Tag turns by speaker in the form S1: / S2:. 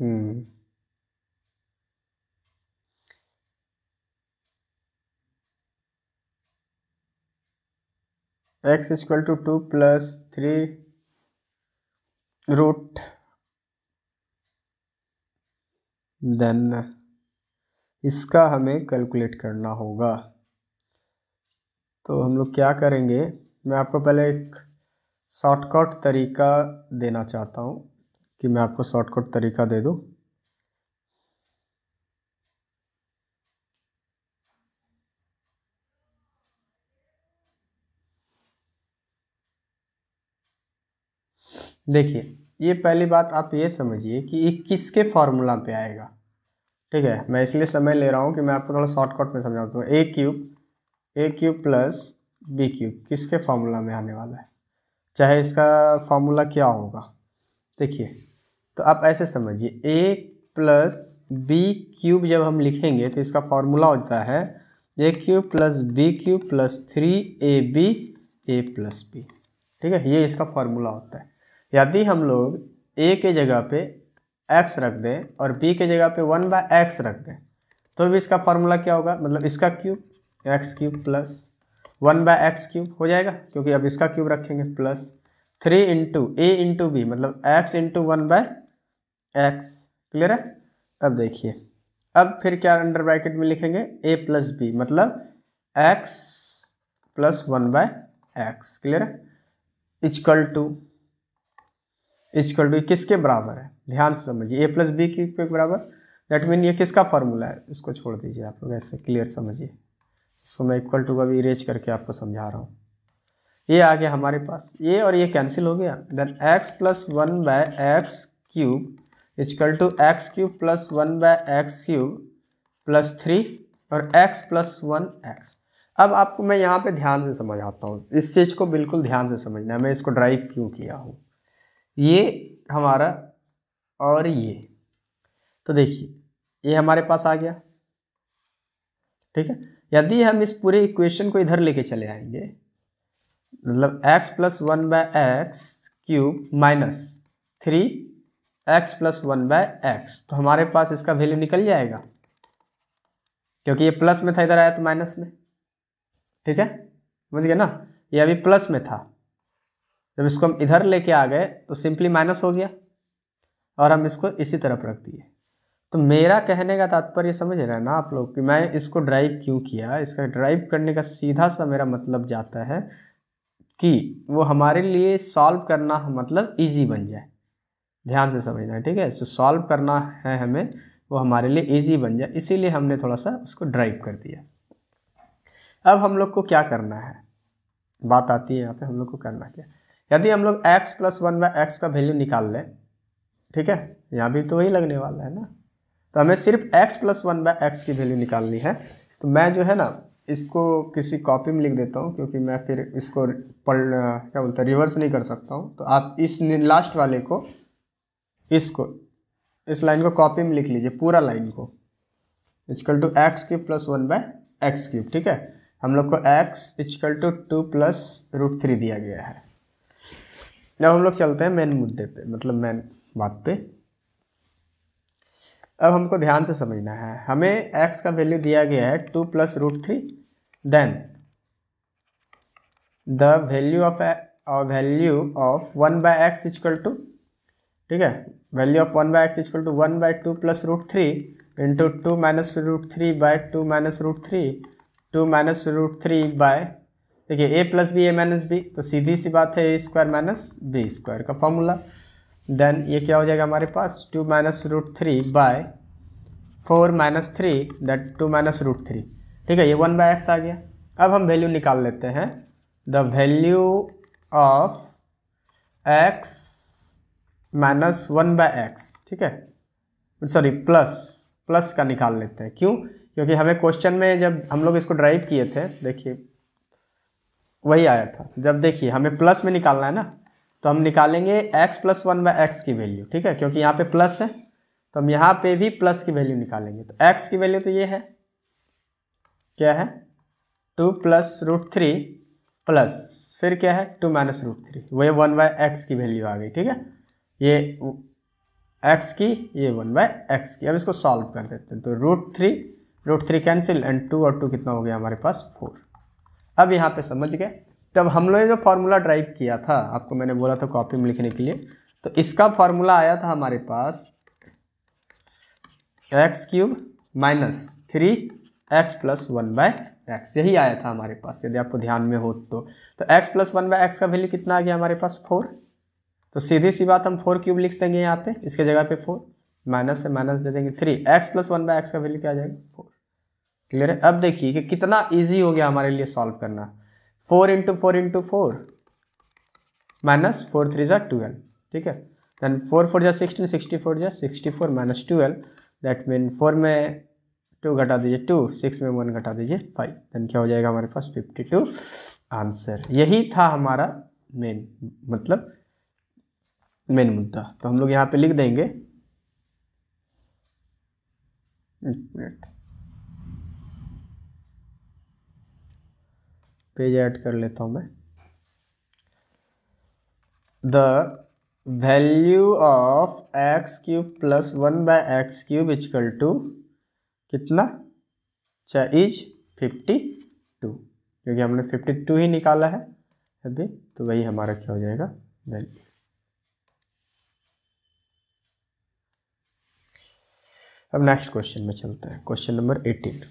S1: x equal to two plus three root then इसका हमें calculate करना होगा तो हम लोग क्या करेंगे मैं आपको पहले एक शॉर्टकट तरीका देना चाहता हूँ कि मैं आपको शॉर्टकट तरीका दे दूँ देखिए ये पहली बात आप ये समझिए कि ये किसके फार्मूला पे आएगा ठीक है मैं इसलिए समय ले रहा हूँ कि मैं आपको थोड़ा शॉर्टकट में समझाता हूँ A cube A cube plus B cube किसके फार्मूला में आने वाला है चाहे इसका फार्मूला क्या होगा देखिए तो आप ऐसे समझिए ए प्लस बी क्यूब जब हम लिखेंगे तो इसका फॉर्मूला हो जाता है A cube plus B cube plus three A B A plus B ठीक है ये इसका फॉर्मूला होता है यदि हम लोग ए के जगह पे एक्स रख दें और बी के जगह पे वन बाय एक्स रख दें तो भी इसका फार्मूला क्या होगा मतलब इसका cube X cube plus one by x cube हो जाएगा क्योंकि अब इसका क्यूब रखेंगे plus three into A into B मतलब X into one by X clear है अब देखिए अब फिर क्या अंडर ब्रैकेट में लिखेंगे ए प्लस बी मतलब X plus one by X clear है इजकल टू इजकल टू किसके बराबर है ध्यान से समझिए ए प्लस बी के बराबर दैट मीन ये किसका फॉर्मूला है इसको छोड़ दीजिए आप लोग ऐसे क्लियर समझिए इसको मैं इक्वल टू का भी इरेज करके आपको समझा रहा हूँ ये आ गया हमारे पास ये और ये कैंसिल हो गया then X plus one by x cube is equal to X cube plus one by x cube plus three और एक्स प्लस वन एक्स अब आपको मैं यहाँ पे ध्यान से समझाता हूँ इस चीज़ को बिल्कुल ध्यान से समझना है मैं इसको ड्राइव क्यों किया हूँ ये हमारा और ये तो देखिए ये हमारे पास आ गया ठीक है यदि हम इस पूरे इक्वेशन को इधर लेके चले आएंगे मतलब x plus one by x cube minus three x plus one by X तो हमारे पास इसका वैल्यू निकल जाएगा क्योंकि ये प्लस में था इधर आया तो माइनस में ठीक है समझ गया ना ये अभी प्लस में था जब इसको हम इधर लेके आ गए तो सिंपली माइनस हो गया और हम इसको इसी तरफ रख दिए तो मेरा कहने का तात्पर्य समझ रहे हैं ना आप लोग कि मैं इसको ड्राइव क्यों किया इसका ड्राइव करने का सीधा सा मेरा मतलब जाता है कि वो हमारे लिए सॉल्व करना मतलब इजी बन जाए ध्यान से समझना है ठीक है जो सॉल्व करना है हमें वो हमारे लिए ईजी बन जाए इसीलिए हमने थोड़ा सा उसको ड्राइव कर दिया अब हम लोग को क्या करना है बात आती है यहाँ पे हम लोग को करना क्या यदि हम लोग x plus one by x का वैल्यू निकाल लें ठीक है यहाँ भी तो वही लगने वाला है ना तो हमें सिर्फ X plus one by X की वैल्यू निकालनी है तो मैं जो है ना इसको किसी कॉपी में लिख देता हूँ क्योंकि मैं फिर इसको पढ़ क्या बोलते हैं रिवर्स नहीं कर सकता हूँ तो आप इस लास्ट वाले को इसको इस लाइन को कॉपी में लिख लीजिए पूरा लाइन को equal to X cube plus one by x cube ठीक है हम लोग को X equal to two plus root three दिया गया है अब हम लोग चलते हैं मेन मुद्दे पे मतलब मेन बात पे अब हमको ध्यान से समझना है हमें एक्स का वैल्यू दिया गया है two plus root three then the value of value of one by X equal to ठीक है value of one by X equal to one by two plus root three into two minus root three by two minus root three two minus root three by देखिए A plus B A minus B तो सीधी सी बात है A square minus B square का formula then ये क्या हो जाएगा हमारे पास two minus root three by four minus three that two minus root three ठीक है ये वन बाय एक्स आ गया अब हम वैल्यू निकाल लेते हैं the value of X minus one by X ठीक है सॉरी प्लस प्लस का निकाल लेते हैं क्यों क्योंकि हमें क्वेश्चन में जब हम लोग इसको ड्राइव किए थे देखिए वही आया था जब देखिए हमें प्लस में निकालना है ना तो हम निकालेंगे x plus one by X की वैल्यू ठीक है क्योंकि यहाँ पे प्लस है तो हम यहाँ पे भी प्लस की वैल्यू निकालेंगे तो x की वैल्यू तो ये है क्या है two plus root three plus फिर क्या है टू माइनस रूट थ्री वही वन बाय एक्स की वैल्यू आ गई ठीक है ये एक्स की ये वन बाय एक्स की अब इसको सॉल्व कर देते हैं तो root three root three cancel and two और टू कितना हो गया हमारे पास फोर अब यहाँ पे समझ गए तब हम लोगों ने जो फार्मूला ड्राइव किया था आपको मैंने बोला था कॉपी में लिखने के लिए तो इसका फार्मूला आया था हमारे पास X cube minus three x plus one by X यही आया था हमारे पास यदि आपको ध्यान में हो तो तो x plus one by x का वैल्यू कितना आ गया हमारे पास फोर तो सीधी सी बात हम फोर क्यूब लिख देंगे यहाँ पे इसके जगह पे फोर माइनस से माइनस दे देंगे three x plus one by x का वैल्यू क्या आ जाएगा फोर क्लियर है अब देखिए कि कितना ईजी हो गया हमारे लिए सॉल्व करना four into four into four minus four three ज़ा ट्वेल्व ठीक है देन फोर फोर जा सिक्सटीन सिक्सटी फोर जा sixty four minus twelve that mean four में टू घटा दीजिए टू सिक्स में वन घटा दीजिए फाइव देन क्या हो जाएगा हमारे पास फिफ्टी टू आंसर यही था हमारा मेन मतलब मेन मुद्दा तो हम लोग यहाँ पे लिख देंगे मिनट पेज ऐड कर लेता हूँ मैं the value of x cube plus one by x cube is equal to कितना इज फिफ्टी टू क्योंकि हमने फिफ्टी टू ही निकाला है अभी तो वही हमारा क्या हो जाएगा वैल्यू अब नेक्स्ट क्वेश्चन में चलते हैं क्वेश्चन नंबर एटीन